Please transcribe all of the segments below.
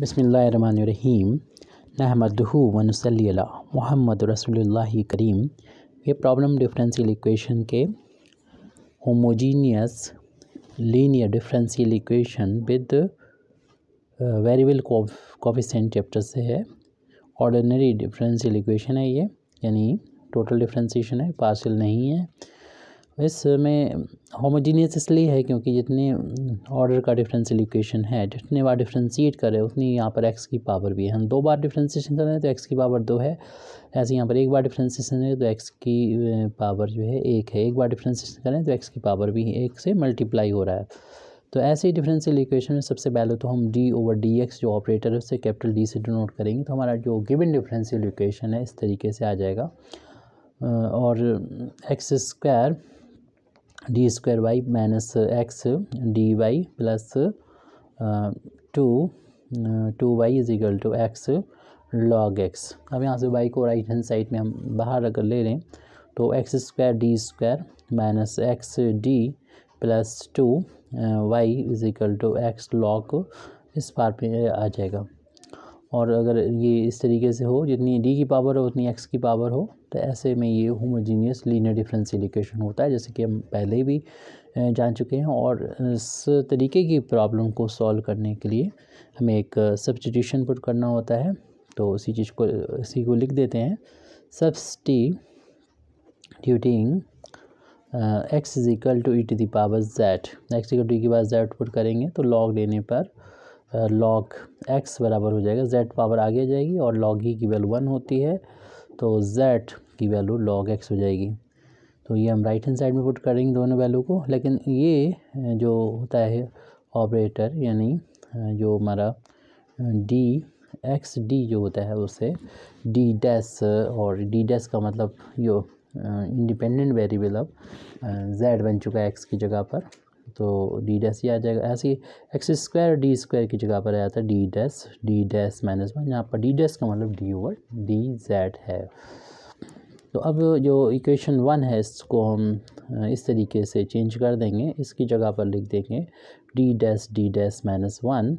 बसमीम नहमदहू सल मोहम्मद रसोल्ला करीम ये प्रॉब्लम डिफरेंशियल इक्वेशन के homogeneous linear differential equation with variable coefficient chapter से है ऑर्डिनरी डिफरेंशियल इक्वेशन है ये यानी टोटल डिफरेंशिएशन है पार्शियल नहीं है इसमें होमोजीनियस इसलिए है क्योंकि जितने ऑर्डर का डिफरेंस इक्वेशन है जितने बार डिफ्रेंशिएट करें उतनी यहाँ पर एक्स की पावर भी है हम दो बार डिफ्रेंशिएशन करें तो एक्स की पावर दो है ऐसे यहाँ पर एक बार डिफ्रेंशिएशन है तो एक्स की पावर जो है एक है एक बार डिफ्रेंशिएशन करें तो एक्स की पावर भी एक से मल्टीप्लाई हो रहा है तो ऐसे ही डिफरेंशियल इक्वेशन में सबसे पहले तो हम डी ओवर डी एक्स जो ऑपरेटर है उससे कैपिटल डी से डिनोट करेंगे तो हमारा जो गिवन डिफरेंशियल इक्वेशन है इस तरीके से आ जाएगा और X square D square Y minus X D Y plus two two Y is equal two X log X अब यहाँ से वाई को राइट हैंड साइड में हम बाहर अगर ले लें तो X square D square minus X D plus two Y is equal two X log इस पार पे आ जाएगा और अगर ये इस तरीके से हो जितनी डी की पावर हो उतनी एक्स की पावर हो तो ऐसे में ये होमोजीनियस लीनियर डिफरेंशियल इक्वेशन होता है जैसे कि हम पहले भी जान चुके हैं और इस तरीके की प्रॉब्लम को सॉल्व करने के लिए हमें एक सब्सटीट्यूशन पुट करना होता है तो उसी चीज़ को इसी को लिख देते हैं substituting X is equal to E to the power Z X equal to की बाद जेड पुट करेंगे तो लॉग लेने पर लॉग एक्स बराबर हो जाएगा जेड पावर आगे जाएगी और लॉग ई e की वैल्यू वन होती है तो जेड की वैल्यू लॉग एक्स हो जाएगी तो ये हम राइट हैंड साइड में पुट करेंगे दोनों वैल्यू को लेकिन ये जो होता है ऑपरेटर यानी जो हमारा डी एक्स डी जो होता है उसे डी डैस और डी डैस का मतलब यो इंडिपेंडेंट वेरिएबल अब जेड बन चुका है एक्स की जगह पर तो डी डैस ही आ जाएगा ऐसे ही एक्स स्क्वायर डी स्क्वायर की जगह पर आ जाता है D dash D dash minus one यहाँ पर डी डैस का मतलब डी ओवर डी जेड है तो अब जो इक्वेशन वन है इसको हम इस तरीके से चेंज कर देंगे इसकी जगह पर लिख देंगे D dash D dash minus one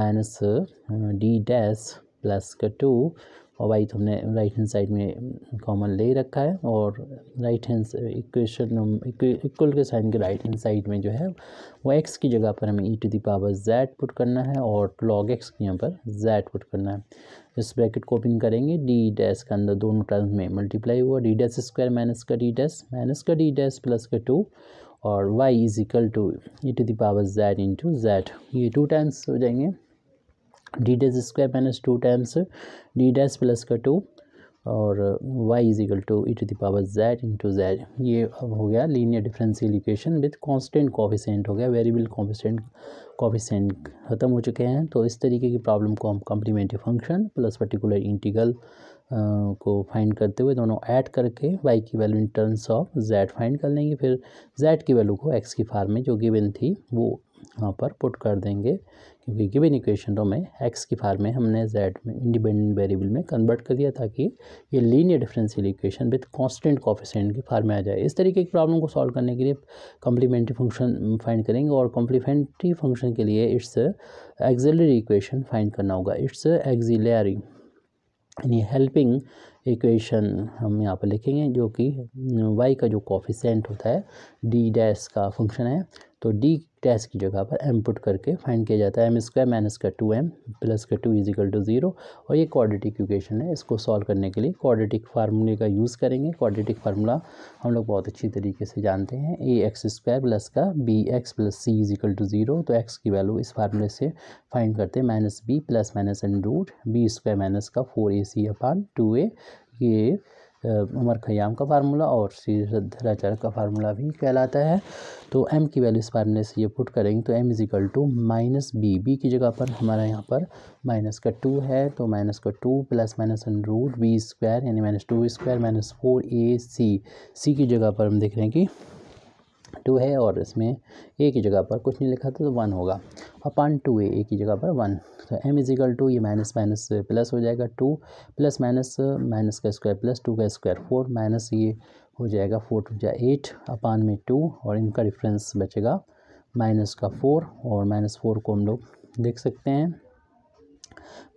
minus D dash plus का टू और वाई तो हमने राइट हैंड साइड में कॉमन ले रखा है और राइट हैंड इक्वेशन इक्वल के साइन के राइट हैंड साइड में जो है वो एक्स की जगह पर हमें E to the power Z put करना है और लॉग एक्स की यहाँ पर जेड पुट करना है इस ब्रैकेट को ओपन करेंगे डी डैस के अंदर दोनों टर्म में मल्टीप्लाई हुआ डी डैस स्क्वायर माइनस का डी डैस माइनस का डी डैस प्लस का टू और Y is equal to E to the power Z into Z ये टू टाइम्स हो जाएंगे D dash square minus two times D dash plus का two और Y is equal to E to the power Z into Z ये अब हो गया linear differential equation with constant coefficient हो गया वेरिएबल कॉफिशेंट कॉफिशेंट ख़त्म हो चुके हैं तो इस तरीके की प्रॉब्लम को हम complementary function plus particular integral को फाइंड करते हुए दोनों ऐड करके वाई की value in terms of Z find कर लेंगे फिर जेड की वैल्यू को एक्स की फार्म में जो गिवन थी वो यहाँ पर पुट कर देंगे क्योंकि गिवन इक्वेशनों तो में एक्स की फार में हमने जेड में इंडिपेंडेंट वेरिएबल में कन्वर्ट कर दिया ताकि ये linear differential equation with constant coefficient की फार में आ जाए इस तरीके की प्रॉब्लम को सॉल्व करने के लिए कॉम्प्लीमेंट्री फंक्शन फाइंड करेंगे और कॉम्प्लीमेंट्री फंक्शन के लिए इट्स एक्जिलरी इक्वेशन फाइंड करना होगा इट्स एक्जिलरी यानी हेल्पिंग इक्वेशन हम यहाँ पर लिखेंगे जो कि वाई का जो कॉफिशेंट होता है डी डैश का फंक्शन है तो डी डैश की जगह पर एम पुट करके फाइंड किया जाता है एम स्क्वायर माइनस का टू एम प्लस का two is equal to zero और ये क्वाड्रेटिक इक्वेशन है इसको सॉल्व करने के लिए क्वाड्रेटिक फार्मूले का यूज़ करेंगे क्वाड्रेटिक फार्मूला हम लोग बहुत अच्छी तरीके से जानते हैं ए एक्स स्क्वायर प्लस का B X plus C is equal to zero तो एक्स की वैल्यू इस फार्मूले से फाइंड करते हैं minus B plus minus and root B square minus का four A C upon two A ये उमर खयाम का फार्मूला और श्री धराचार्य का फार्मूला भी कहलाता है तो एम की वैल्यू इस फार्मूले से ये पुट करेंगे तो M is equal to minus B B की जगह पर हमारा यहाँ पर माइनस का टू है तो माइनस का two plus minus one root B square यानी minus two square minus four A C C की जगह पर हम देख रहे हैं कि टू है और इसमें ए की जगह पर कुछ नहीं लिखा था तो वन होगा अपान टू ए की जगह पर वन तो m इजिकल टू ये माइनस माइनस प्लस हो जाएगा टू प्लस माइनस माइनस का स्क्वायर प्लस टू का स्क्वायर फोर माइनस ये हो जाएगा फोर टू जाए एट अपान में टू और इनका डिफरेंस बचेगा माइनस का फोर और माइनस फोर को हम लोग देख सकते हैं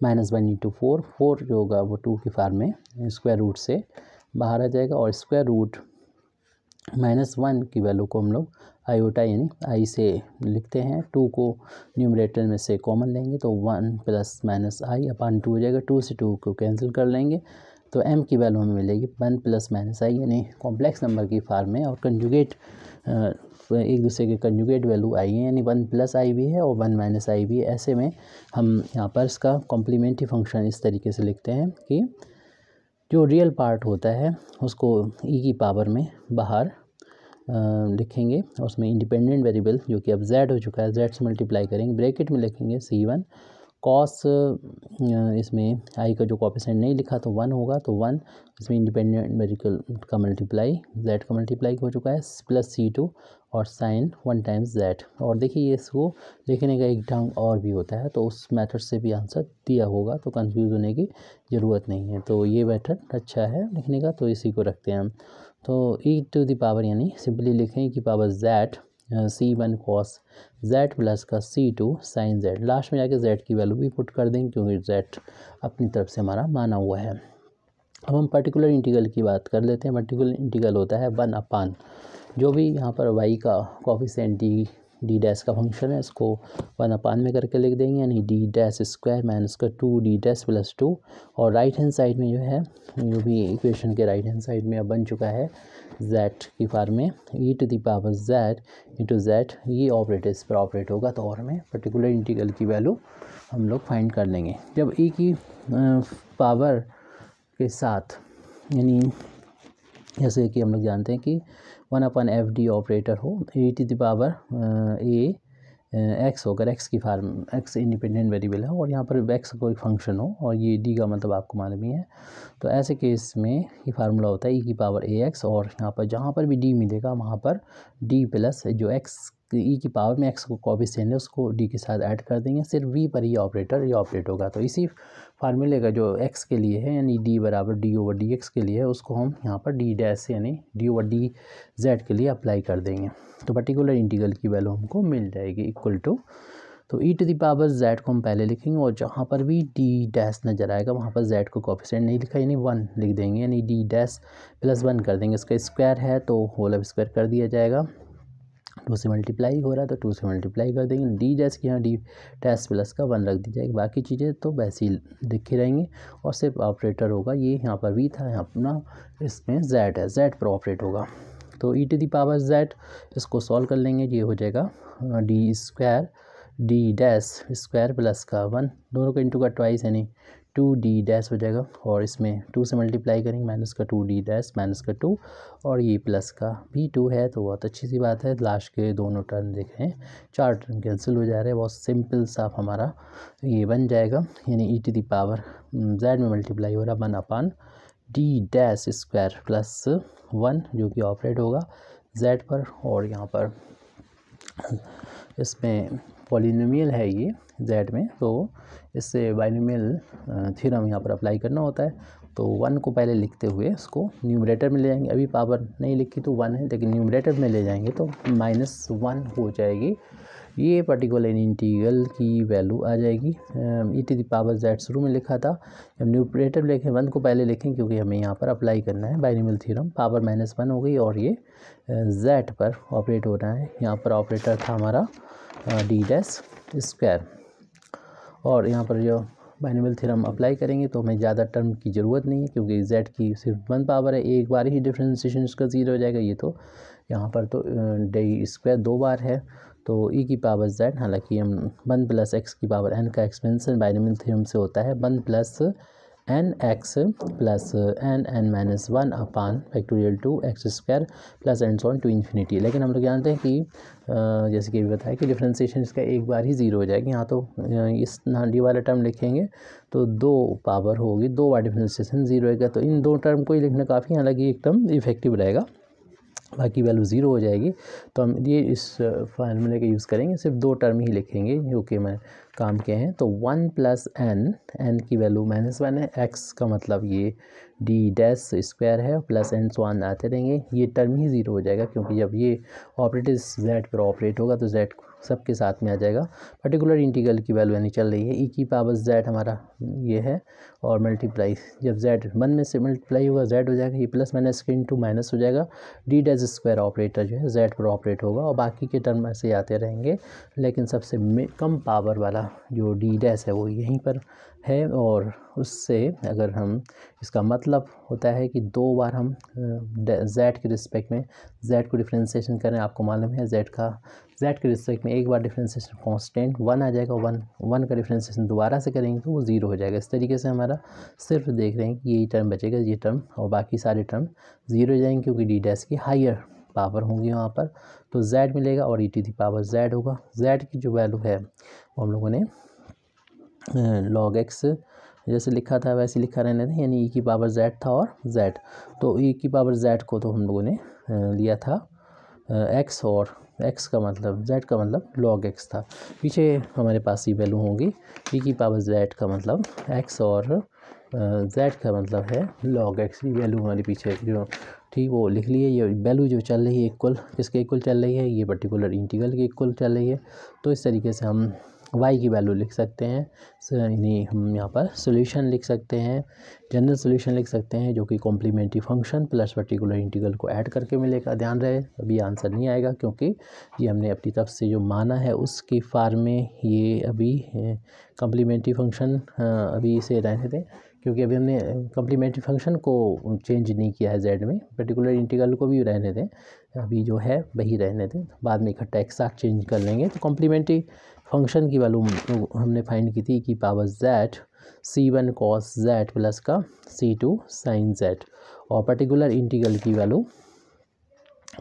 minus one into four four जो होगा वो टू के फार्म में स्क्वायर रूट से बाहर आ जाएगा और स्क्वायर रूट माइनस वन की वैल्यू को हम लोग आयोटा यानी आई से लिखते हैं टू को न्यूमरेटर में से कॉमन लेंगे तो one plus minus I upon two हो जाएगा टू से टू को कैंसिल कर लेंगे तो एम की वैल्यू हमें मिलेगी वन प्लस माइनस आई यानी कॉम्प्लेक्स नंबर की फार्म में और कंजुगेट एक दूसरे के कंजुगेट वैल्यू आई है यानी वन प्लस आई भी है और वन माइनस आई भी है ऐसे में हम यहाँ पर इसका कॉम्प्लीमेंट्री फंक्शन इस तरीके से लिखते हैं कि जो रियल पार्ट होता है उसको ई e की पावर में बाहर लिखेंगे उसमें इंडिपेंडेंट वेरिएबल जो कि अब जेड हो चुका है जेड से मल्टीप्लाई करेंगे ब्रैकेट में लिखेंगे सी वन कॉस इसमें आई का जो कॉपिसेंट नहीं लिखा तो वन होगा तो वन इसमें इंडिपेंडेंट मेडिकल का मल्टीप्लाई जेड का मल्टीप्लाई हो चुका है प्लस सी टू और साइन वन टाइम्स जेड और देखिए ये इसको लिखने का एक ढंग और भी होता है तो उस मेथड से भी आंसर दिया होगा तो कंफ्यूज होने की ज़रूरत नहीं है तो ये मैथड अच्छा है लिखने का तो इसी को रखते हैं हम तो ई टू दावर यानी सिंपली लिखें कि power Z C one cos Z plus का C two sine Z last में जाके जेड की वैल्यू भी पुट कर देंगे क्योंकि जेड अपनी तरफ से हमारा माना हुआ है अब हम पर्टिकुलर इंटीग्रल की बात कर लेते हैं पर्टिकुलर इंटीग्रल होता है वन अपान जो भी यहाँ पर वाई का कॉफिशेंट डी डी डैस का फंक्शन है इसको वन अपान में करके लिख देंगे यानी डी डैस स्क्वायर माइनस का two D dash plus two और राइट हैंड साइड में जो है जो भी इक्वेशन के राइट हैंड साइड में अब बन चुका है जेड की फार्म में E to the power Z into Z ये ऑपरेटर इस पर ऑपरेट होगा तो और हमें पर्टिकुलर इंटीग्रल की वैल्यू हम लोग फाइंड कर लेंगे जब ई e की पावर के साथ यानी जैसे कि हम लोग जानते हैं कि one upon F D operator हो E to the power A X होकर एक्स की फार्म एक्स इंडिपेंडेंट वेरिएबल है और यहाँ पर एक्स कोई फंक्शन हो और ये डी का मतलब आपको मालूम ही है तो ऐसे केस में ये फार्मूला होता है ई की पावर ए एक्स और यहाँ पर जहाँ पर भी डी मिलेगा वहाँ पर डी प्लस जो एक्स ई की पावर में एक्स को कॉफिशियन है उसको डी के साथ ऐड कर देंगे सिर्फ वी पर ही ऑपरेटर ये ऑपरेट होगा तो इसी फार्मूले का जो एक्स के लिए है यानी डी बराबर डी ओवर डी एक्स के लिए है उसको हम यहाँ पर डी डैश यानी डी ओवर डी जेड के लिए अप्लाई कर देंगे तो पर्टिकुलर इंटीग्रल की वैल्यू हमको मिल जाएगी इक्वल टू तो E to the power Z को हम पहले लिखेंगे और जहाँ पर भी डी डैश नज़र आएगा वहाँ पर जेड को कॉफिशेंट नहीं लिखा यानी वन लिख देंगे यानी डी डैश प्लस वन कर देंगे इसका स्क्वायर है तो होल ऑफ स्क्वायर कर दिया जाएगा टू से मल्टीप्लाई हो रहा है तो टू से मल्टीप्लाई कर देंगे डी जैस के यहाँ डी डैश प्लस का वन रख दी जाएगी बाकी चीज़ें तो वैसे ही दिखी रहेंगी और सिर्फ ऑपरेटर होगा ये यहाँ पर भी था अपना इसमें जेड है जेड पर ऑपरेट होगा तो E to the power Z इसको सॉल्व कर लेंगे ये हो जाएगा D uh, square D dash square plus का वन दोनों का इंटू का ट्वाइस यानी टू डी डैश हो जाएगा और इसमें टू से मल्टीप्लाई करेंगे माइनस का टू डी डैश माइनस का टू और ये प्लस का भी टू है तो बहुत अच्छी सी बात है लास्ट के दोनों टर्न देख रहे हैं चार टर्न कैंसिल हो जा रहे हैं बहुत सिंपल साफ हमारा ये बन जाएगा यानी E to the power Z में मल्टीप्लाई हो रहा one upon D dash square plus one जो कि ऑपरेट होगा जेड पर और यहाँ पर इसमें पॉलिनोमियल है ये जेड में तो इससे बाइनोमियल थ्योरम यहाँ पर अप्लाई करना होता है तो वन को पहले लिखते हुए इसको न्यूमरेटर में ले जाएंगे अभी पावर नहीं लिखी तो वन है लेकिन न्यूमरेटर में ले जाएंगे तो माइनस वन हो जाएगी ये पर्टिकुलर इंटीग्रल की वैल्यू आ जाएगी E to the power Z शुरू में लिखा था जब न्यूपरेटर लिखें वन को पहले लिखें क्योंकि हमें यहाँ पर अप्लाई करना है binomial theorem power minus one हो गई और ये जेड पर ऑपरेट हो रहा है यहाँ पर ऑपरेटर था हमारा डी डैस स्क्वायर और यहाँ पर जो बाइनिमल थ्योरम अप्लाई करेंगे तो हमें ज़्यादा टर्म की ज़रूरत नहीं है क्योंकि जेड की सिर्फ वन पावर है एक बार ही डिफ्रेंसीशन इसका ज़ीरो हो जाएगा ये तो यहाँ पर तो डी स्क्वायर दो बार है तो ई e की पावर जेड हालांकि हम वन प्लस एक्स की पावर एन का एक्सपेंसन बाइनोमियल थ्योरम से होता है one plus N X plus N N minus one upon factorial two X square plus N so on to infinity लेकिन हम लोग जानते हैं कि जैसे कि बताया कि डिफ्रेंसीशन इसका एक बार ही ज़ीरो हो जाएगा यहाँ तो इस डी वाला टर्म लिखेंगे तो दो पावर होगी दो बार डिफ्रेंसीशन ज़ीरो रहेगा तो इन दो टर्म को ही लिखना काफ़ी हालांकि एक टर्म इफेक्टिव रहेगा बाकी वैल्यू ज़ीरो हो जाएगी तो हम ये इस फार्मूले का यूज़ करेंगे सिर्फ दो टर्म ही लिखेंगे जो कि मैं काम किए हैं तो वन प्लस एन एन की वैल्यू माइनस वन है एक्स का मतलब ये डी डैस स्क्वायर है प्लस एन वन आते रहेंगे ये टर्म ही ज़ीरो हो जाएगा क्योंकि जब ये ऑपरेटिव जेड पर ऑपरेट होगा तो जेड सब के साथ में आ जाएगा पर्टिकुलर इंटीग्रल की वैल्यू यानी चल रही है ई e की पावर जेड हमारा ये है और मल्टीप्लाई जब जेड वन में से मल्टीप्लाई होगा जेड हो जाएगा ये प्लस माइनस के इंटू माइनस हो जाएगा डी डेज स्क्वायर ऑपरेटर जो है जेड पर ऑपरेट होगा और बाकी के टर्म ऐसे आते रहेंगे लेकिन सबसे कम पावर वाला जो डी डैस है वो यहीं पर है और उससे अगर हम इसका मतलब होता है कि दो बार हम जेड के रिस्पेक्ट में जेड को डिफ्रेंसीशन करें आपको मालूम है जेड का जेड के रिस्पेक्ट में एक बार डिफ्रेंसीशन कॉन्स्टेंट वन आ जाएगा वन वन का डिफ्रेंसीशन दोबारा से करेंगे तो वो ज़ीरो हो जाएगा इस तरीके से हमारा हमारा सिर्फ देख रहे हैं कि यही टर्म बचेगा ये टर्म और बाकी सारे टर्म ज़ीरो जाएंगे क्योंकि डी डैस की हाइयर पावर होंगी वहाँ पर तो जेड मिलेगा और E to the power Z होगा जेड की जो वैल्यू है वो हम लोगों ने लॉग एक्स जैसे लिखा था वैसे लिखा रहने थे यानी ई e की पावर जेड था और जेड तो ई e की पावर जेड को तो हम लोगों ने लिया था एक्स और एक्स का मतलब जेड का मतलब लॉग एक्स था पीछे हमारे पास ये वैल्यू होंगी ई की पावर जेड का मतलब एक्स और जेड का मतलब है लॉग एक्स ये वैल्यू हमारे पीछे जो ठीक वो लिख लिए ये वैल्यू जो चल रही है इक्वल किसके इक्वल चल रही है ये पर्टिकुलर इंटीग्रल के इक्वल चल रही है तो इस तरीके से हम y की वैल्यू लिख सकते हैं यानी हम यहाँ पर सोल्यूशन लिख सकते हैं जनरल सोल्यूशन लिख सकते हैं जो कि complementary function plus particular integral को ऐड करके मिलेगा ध्यान रहे अभी आंसर नहीं आएगा क्योंकि ये हमने अपनी तरफ से जो माना है उसकी फार्म में ये अभी कॉम्प्लीमेंट्री फंक्शन अभी इसे रहने दें क्योंकि अभी हमने कम्प्लीमेंट्री फंक्शन को चेंज नहीं किया है जेड में पर्टिकुलर इंटीग्रल को भी रहने दें अभी जो है वही रहने दें बाद में इकट्ठा एक साथ चेंज कर लेंगे तो कॉम्प्लीमेंट्री फंक्शन की वैल्यू हमने फाइंड की थी कि power Z C one cos Z plus का सी टू साइन जेड और पर्टिकुलर इंटीग्रल की वैल्यू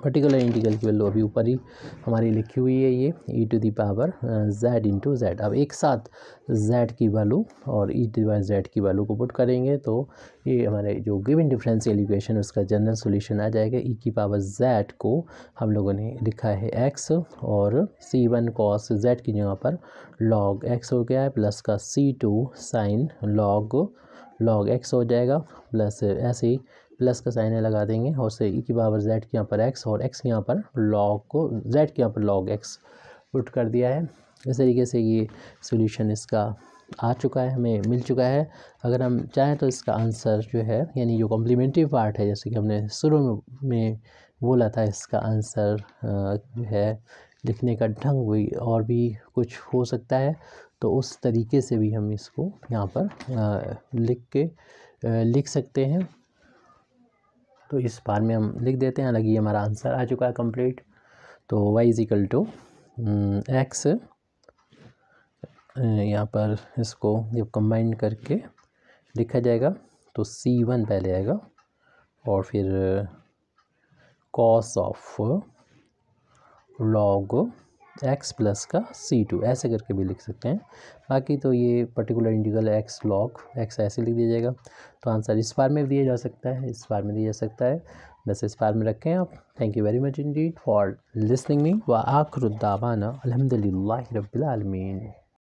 पर्टिकुलर इंटीग्रल की वैल्यू अभी ऊपर ही हमारी लिखी हुई है ये E to the power Z into Z अब एक साथ जेड की वैल्यू और ई टू दी जेड की वैल्यू को पुट करेंगे तो ये हमारे जो गिवन डिफरेंशियल इक्वेशन उसका जनरल सोल्यूशन आ जाएगा ई की पावर जेड को हम लोगों ने लिखा है एक्स और सी वन कॉस जेड की जगह पर लॉग एक्स हो गया है प्लस का C two sine log log X हो जाएगा प्लस ऐसे ही प्लस का साइन लगा देंगे और से ई के पावर जेड के यहाँ पर एक्स और एक्स के यहाँ पर लॉग को जेड के यहाँ पर लॉग एक्स पुट कर दिया है इस तरीके से ये सोल्यूशन इसका आ चुका है हमें मिल चुका है अगर हम चाहें तो इसका आंसर जो है यानी जो कॉम्प्लीमेंट्री पार्ट है जैसे कि हमने शुरू में बोला था इसका आंसर जो है लिखने का ढंग हुई और भी कुछ हो सकता है तो उस तरीके से भी हम इसको यहाँ पर लिख के लिख सकते हैं तो इस बार में हम लिख देते हैं हालांकि हमारा आंसर आ चुका है कंप्लीट तो वाई इजिकल टू एक्स यहाँ पर इसको जब कंबाइन करके लिखा जाएगा तो सी वन पहले आएगा और फिर cos of log X plus का सी टू ऐसे करके भी लिख सकते हैं बाकी तो ये particular integral X log X ऐसे लिख दिया जाएगा तो आंसर इस बार में दिया जा सकता है इस बार में दिया जा सकता है बस इस बार में रखें आप thank you very much indeed for listening me व आखरुद्दावाना अलहमदिल्ला रबालमीन